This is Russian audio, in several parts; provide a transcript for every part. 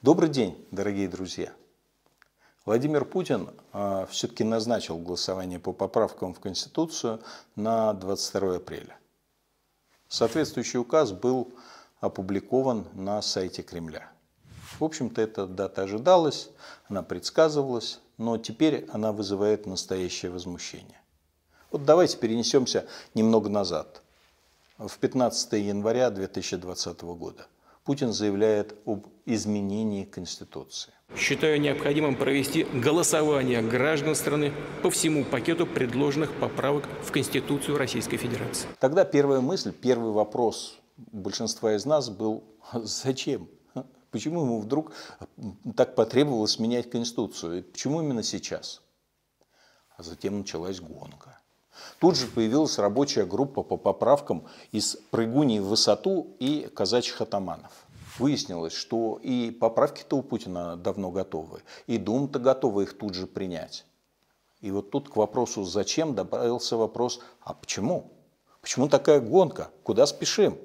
Добрый день, дорогие друзья. Владимир Путин а, все-таки назначил голосование по поправкам в Конституцию на 22 апреля. Соответствующий указ был опубликован на сайте Кремля. В общем-то, эта дата ожидалась, она предсказывалась, но теперь она вызывает настоящее возмущение. Вот давайте перенесемся немного назад, в 15 января 2020 года – Путин заявляет об изменении Конституции. Считаю необходимым провести голосование граждан страны по всему пакету предложенных поправок в Конституцию Российской Федерации. Тогда первая мысль, первый вопрос большинства из нас был «А «Зачем?» Почему ему вдруг так потребовалось менять Конституцию? И почему именно сейчас? А затем началась гонка. Тут же появилась рабочая группа по поправкам из прыгуней в высоту и казачьих атаманов. Выяснилось, что и поправки-то у Путина давно готовы, и Дум-то готовы их тут же принять. И вот тут к вопросу «зачем» добавился вопрос «а почему?». Почему такая гонка? Куда спешим?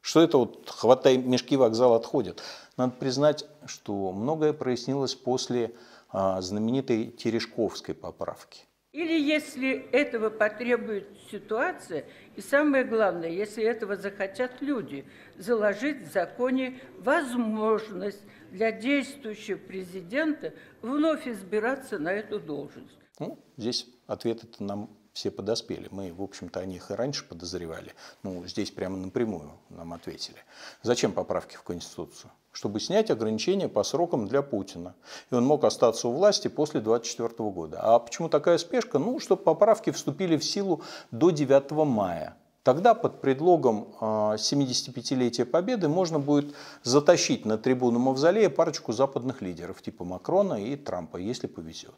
Что это вот хватай мешки вокзал отходит? Надо признать, что многое прояснилось после а, знаменитой Терешковской поправки – или если этого потребует ситуация, и самое главное, если этого захотят люди, заложить в законе возможность для действующего президента вновь избираться на эту должность. Ну, здесь ответы нам все подоспели. Мы, в общем-то, о них и раньше подозревали. Ну, здесь прямо напрямую нам ответили. Зачем поправки в Конституцию? чтобы снять ограничения по срокам для Путина. И он мог остаться у власти после 2024 года. А почему такая спешка? Ну, чтобы поправки вступили в силу до 9 мая. Тогда под предлогом 75-летия а, Победы можно будет затащить на трибуну Мавзолея парочку западных лидеров, типа Макрона и Трампа, если повезет.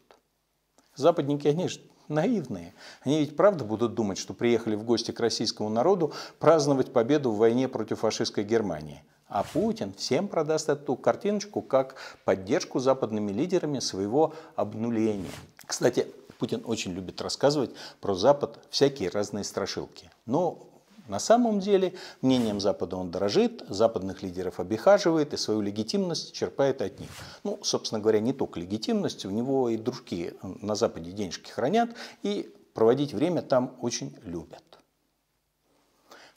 Западники, они же наивные. Они ведь правда будут думать, что приехали в гости к российскому народу праздновать победу в войне против фашистской Германии. А Путин всем продаст эту картиночку как поддержку западными лидерами своего обнуления. Кстати, Путин очень любит рассказывать про Запад всякие разные страшилки. Но на самом деле мнением Запада он дорожит, западных лидеров обихаживает и свою легитимность черпает от них. Ну, собственно говоря, не только легитимность, у него и дружки на Западе денежки хранят и проводить время там очень любят.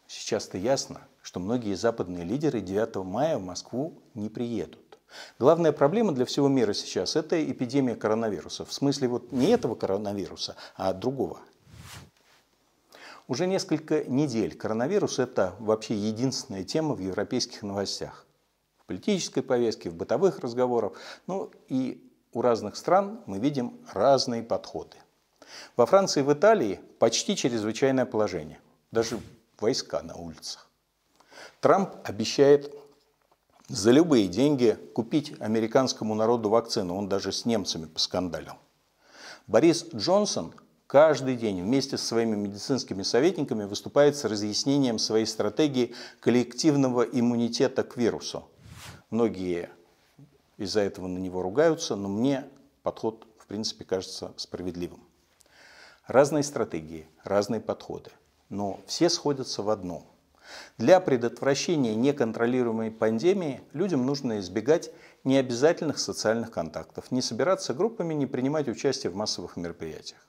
Сейчас-то ясно, что многие западные лидеры 9 мая в Москву не приедут. Главная проблема для всего мира сейчас – это эпидемия коронавируса. В смысле вот не этого коронавируса, а другого уже несколько недель коронавирус – это вообще единственная тема в европейских новостях. В политической повестке, в бытовых разговорах. Ну и у разных стран мы видим разные подходы. Во Франции и в Италии почти чрезвычайное положение. Даже войска на улицах. Трамп обещает за любые деньги купить американскому народу вакцину. Он даже с немцами поскандалил. Борис Джонсон каждый день вместе со своими медицинскими советниками выступает с разъяснением своей стратегии коллективного иммунитета к вирусу. Многие из-за этого на него ругаются, но мне подход, в принципе, кажется справедливым. Разные стратегии, разные подходы, но все сходятся в одном. Для предотвращения неконтролируемой пандемии людям нужно избегать необязательных социальных контактов, не собираться группами, не принимать участие в массовых мероприятиях.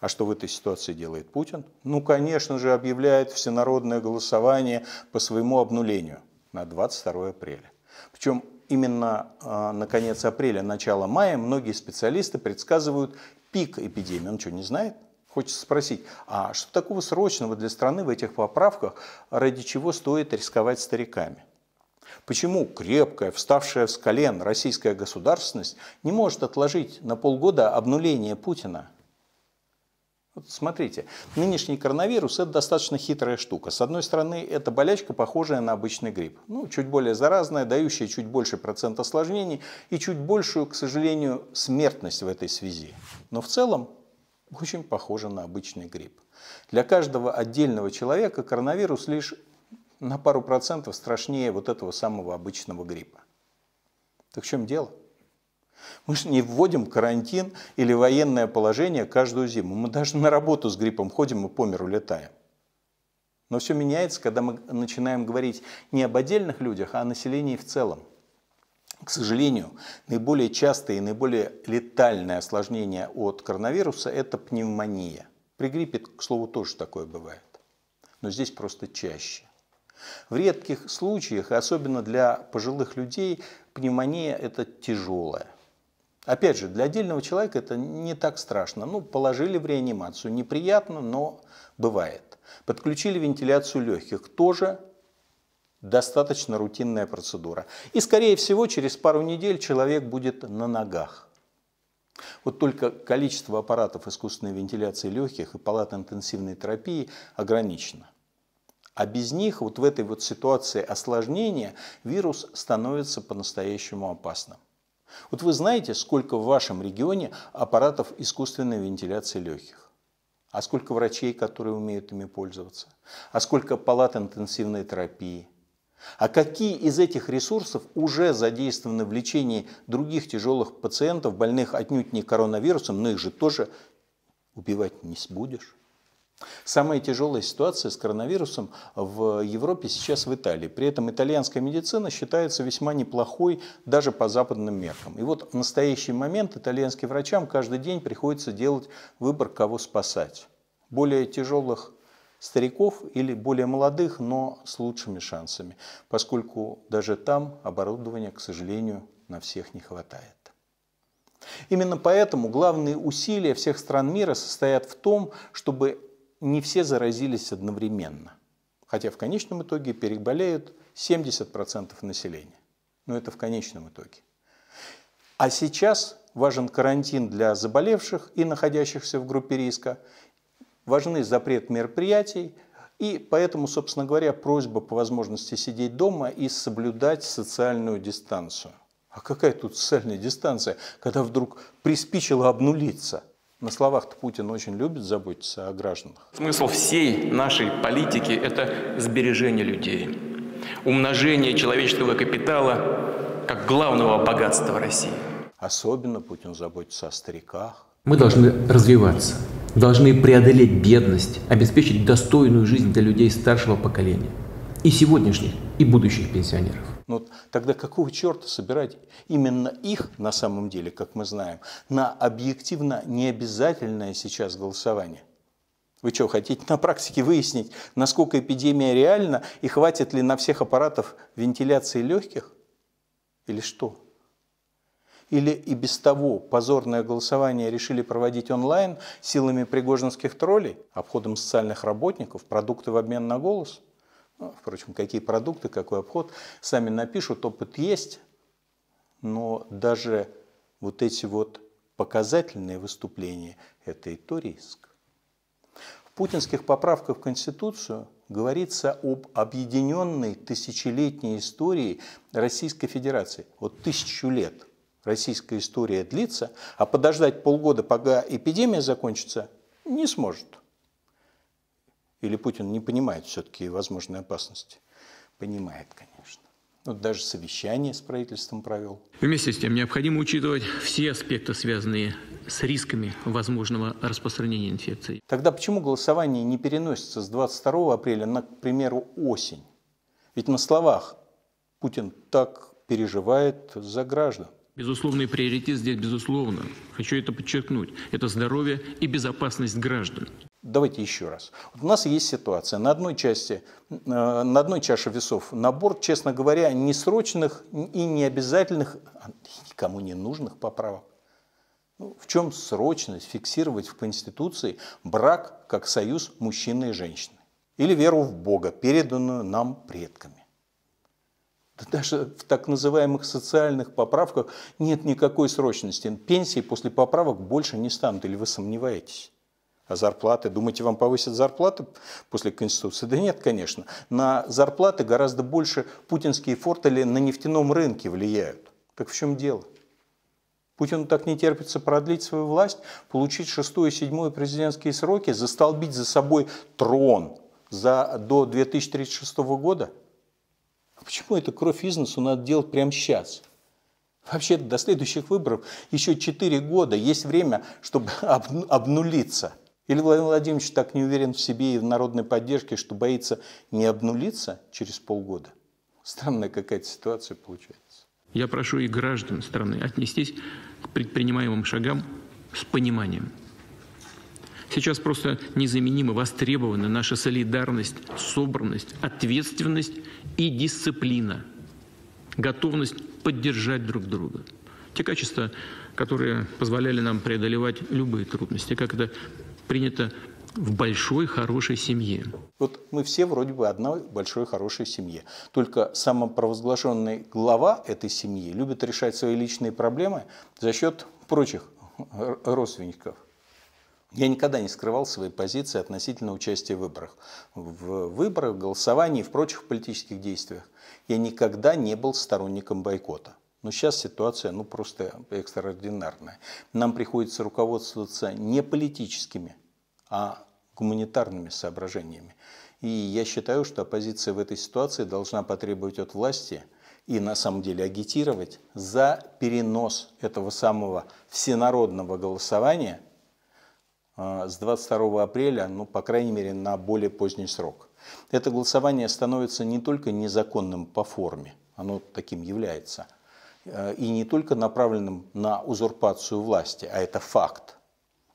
А что в этой ситуации делает Путин? Ну, конечно же, объявляет всенародное голосование по своему обнулению на 22 апреля. Причем именно э, на конец апреля, начало мая многие специалисты предсказывают пик эпидемии. Он что, не знает? Хочется спросить, а что такого срочного для страны в этих поправках, ради чего стоит рисковать стариками? Почему крепкая, вставшая с колен российская государственность не может отложить на полгода обнуление Путина? Смотрите, нынешний коронавирус – это достаточно хитрая штука. С одной стороны, это болячка, похожая на обычный грипп. Ну, чуть более заразная, дающая чуть больше процент осложнений и чуть большую, к сожалению, смертность в этой связи. Но в целом очень похожа на обычный грипп. Для каждого отдельного человека коронавирус лишь на пару процентов страшнее вот этого самого обычного гриппа. Так в чем дело? Мы же не вводим карантин или военное положение каждую зиму. Мы даже на работу с гриппом ходим и по миру летаем. Но все меняется, когда мы начинаем говорить не об отдельных людях, а о населении в целом. К сожалению, наиболее частое и наиболее летальное осложнение от коронавируса – это пневмония. При гриппе, к слову, тоже такое бывает. Но здесь просто чаще. В редких случаях, особенно для пожилых людей, пневмония – это тяжелая. Опять же, для отдельного человека это не так страшно. Ну, положили в реанимацию, неприятно, но бывает. Подключили вентиляцию легких, тоже достаточно рутинная процедура. И, скорее всего, через пару недель человек будет на ногах. Вот только количество аппаратов искусственной вентиляции легких и палат интенсивной терапии ограничено. А без них вот в этой вот ситуации осложнения вирус становится по-настоящему опасным. Вот вы знаете, сколько в вашем регионе аппаратов искусственной вентиляции легких? А сколько врачей, которые умеют ими пользоваться? А сколько палат интенсивной терапии? А какие из этих ресурсов уже задействованы в лечении других тяжелых пациентов, больных отнюдь не коронавирусом, но их же тоже убивать не будешь? Самая тяжелая ситуация с коронавирусом в Европе сейчас в Италии. При этом итальянская медицина считается весьма неплохой даже по западным меркам. И вот в настоящий момент итальянским врачам каждый день приходится делать выбор, кого спасать. Более тяжелых стариков или более молодых, но с лучшими шансами, поскольку даже там оборудования, к сожалению, на всех не хватает. Именно поэтому главные усилия всех стран мира состоят в том, чтобы не все заразились одновременно. Хотя в конечном итоге переболеют 70% населения. Но это в конечном итоге. А сейчас важен карантин для заболевших и находящихся в группе риска, важны запрет мероприятий, и поэтому, собственно говоря, просьба по возможности сидеть дома и соблюдать социальную дистанцию. А какая тут социальная дистанция, когда вдруг приспичило обнулиться? На словах-то Путин очень любит заботиться о гражданах. Смысл всей нашей политики – это сбережение людей, умножение человеческого капитала как главного богатства России. Особенно Путин заботится о стариках. Мы должны развиваться, должны преодолеть бедность, обеспечить достойную жизнь для людей старшего поколения, и сегодняшних, и будущих пенсионеров. Но тогда какого черта собирать именно их, на самом деле, как мы знаем, на объективно необязательное сейчас голосование? Вы что, хотите на практике выяснить, насколько эпидемия реальна и хватит ли на всех аппаратов вентиляции легких? Или что? Или и без того позорное голосование решили проводить онлайн силами пригожинских троллей, обходом социальных работников, продукты в обмен на голос – а, впрочем, какие продукты, какой обход, сами напишут, опыт есть, но даже вот эти вот показательные выступления – это и то риск. В путинских поправках в Конституцию говорится об объединенной тысячелетней истории Российской Федерации. Вот тысячу лет российская история длится, а подождать полгода, пока эпидемия закончится, не сможет. Или Путин не понимает все-таки возможные опасности? Понимает, конечно. Вот даже совещание с правительством провел. Вместе с тем необходимо учитывать все аспекты, связанные с рисками возможного распространения инфекции. Тогда почему голосование не переносится с 22 апреля на, к примеру, осень? Ведь на словах Путин так переживает за граждан. Безусловный приоритет здесь, безусловно, хочу это подчеркнуть, это здоровье и безопасность граждан. Давайте еще раз. Вот у нас есть ситуация. На одной, части, э, на одной чаше весов набор, честно говоря, несрочных и необязательных, а никому не нужных поправок. Ну, в чем срочность фиксировать в Конституции брак как союз мужчины и женщины? Или веру в Бога, переданную нам предками? Да даже в так называемых социальных поправках нет никакой срочности. Пенсии после поправок больше не станут, или вы сомневаетесь? зарплаты. Думаете, вам повысят зарплаты после Конституции? Да нет, конечно. На зарплаты гораздо больше путинские фортели на нефтяном рынке влияют. Так в чем дело? Путину так не терпится продлить свою власть, получить шестую и седьмую президентские сроки, застолбить за собой трон за, до 2036 года? А почему это кровь из носу надо делать прямо сейчас? Вообще до следующих выборов еще 4 года. Есть время, чтобы обнулиться. Или Владимир Владимирович так не уверен в себе и в народной поддержке, что боится не обнулиться через полгода? Странная какая-то ситуация получается. Я прошу и граждан страны отнестись к предпринимаемым шагам с пониманием. Сейчас просто незаменимо востребована наша солидарность, собранность, ответственность и дисциплина, готовность поддержать друг друга. Те качества, которые позволяли нам преодолевать любые трудности, как это принято в большой хорошей семье. Вот мы все вроде бы одной большой хорошей семье. Только самопровозглашенный глава этой семьи любит решать свои личные проблемы за счет прочих родственников. Я никогда не скрывал свои позиции относительно участия в выборах. В выборах, голосовании и в прочих политических действиях. Я никогда не был сторонником бойкота. Но сейчас ситуация ну, просто экстраординарная. Нам приходится руководствоваться не политическими, а гуманитарными соображениями. И я считаю, что оппозиция в этой ситуации должна потребовать от власти и на самом деле агитировать за перенос этого самого всенародного голосования э, с 22 апреля, ну, по крайней мере, на более поздний срок. Это голосование становится не только незаконным по форме, оно таким является – Э, и не только направленным на узурпацию власти, а это факт,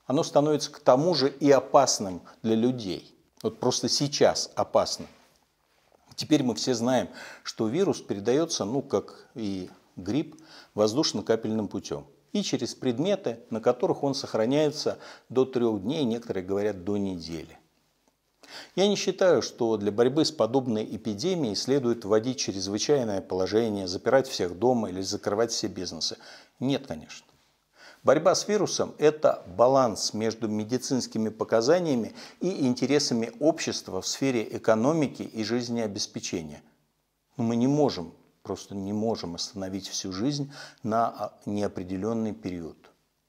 оно становится к тому же и опасным для людей. Вот просто сейчас опасно. Теперь мы все знаем, что вирус передается, ну, как и грипп, воздушно-капельным путем и через предметы, на которых он сохраняется до трех дней, некоторые говорят до недели. Я не считаю, что для борьбы с подобной эпидемией следует вводить чрезвычайное положение, запирать всех дома или закрывать все бизнесы. Нет, конечно. Борьба с вирусом – это баланс между медицинскими показаниями и интересами общества в сфере экономики и жизнеобеспечения. Но мы не можем, просто не можем остановить всю жизнь на а, неопределенный период.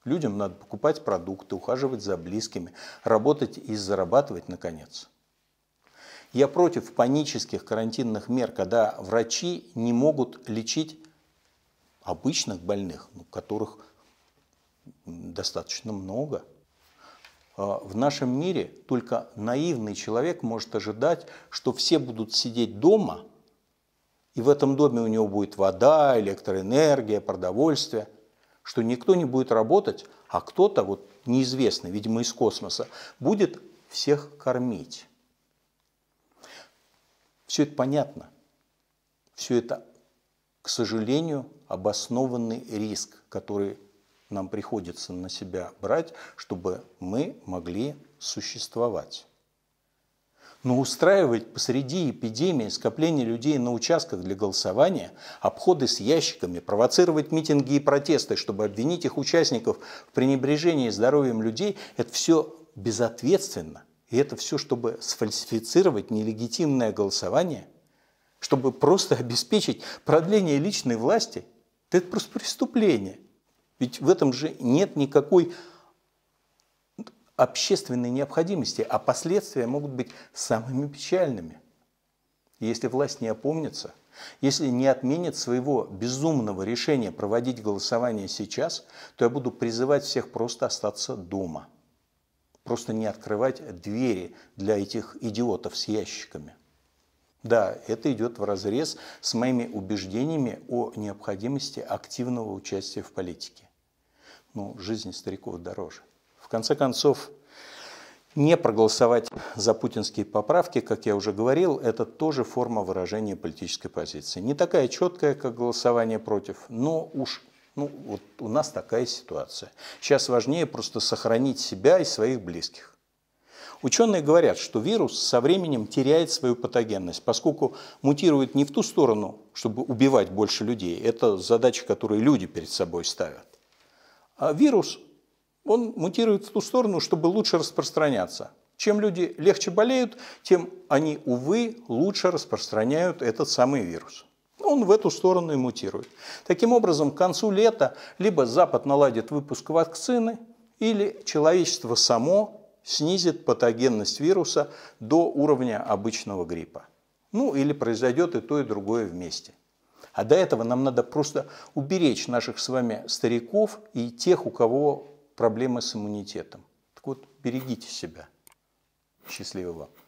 Людям надо покупать продукты, ухаживать за близкими, работать и зарабатывать, наконец – я против панических карантинных мер, когда врачи не могут лечить обычных больных, ну, которых достаточно много. А, в нашем мире только наивный человек может ожидать, что все будут сидеть дома, и в этом доме у него будет вода, электроэнергия, продовольствие, что никто не будет работать, а кто-то, вот неизвестный, видимо, из космоса, будет всех кормить. Все это понятно. Все это, к сожалению, обоснованный риск, который нам приходится на себя брать, чтобы мы могли существовать. Но устраивать посреди эпидемии скопление людей на участках для голосования, обходы с ящиками, провоцировать митинги и протесты, чтобы обвинить их участников в пренебрежении здоровьем людей, это все безответственно и это все, чтобы сфальсифицировать нелегитимное голосование, чтобы просто обеспечить продление личной власти. Да это просто преступление. Ведь в этом же нет никакой общественной необходимости, а последствия могут быть самыми печальными. Если власть не опомнится, если не отменит своего безумного решения проводить голосование сейчас, то я буду призывать всех просто остаться дома – просто не открывать двери для этих идиотов с ящиками. Да, это идет в разрез с моими убеждениями о необходимости активного участия в политике. Ну, жизнь стариков дороже. В конце концов, не проголосовать за путинские поправки, как я уже говорил, это тоже форма выражения политической позиции. Не такая четкая, как голосование против, но уж ну, вот у нас такая ситуация. Сейчас важнее просто сохранить себя и своих близких. Ученые говорят, что вирус со временем теряет свою патогенность, поскольку мутирует не в ту сторону, чтобы убивать больше людей. Это задача, которую люди перед собой ставят. А вирус, он мутирует в ту сторону, чтобы лучше распространяться. Чем люди легче болеют, тем они, увы, лучше распространяют этот самый вирус. Он в эту сторону и мутирует. Таким образом, к концу лета либо Запад наладит выпуск вакцины, или человечество само снизит патогенность вируса до уровня обычного гриппа. Ну или произойдет и то, и другое вместе. А до этого нам надо просто уберечь наших с вами стариков и тех, у кого проблемы с иммунитетом. Так вот, берегите себя. Счастливо вам.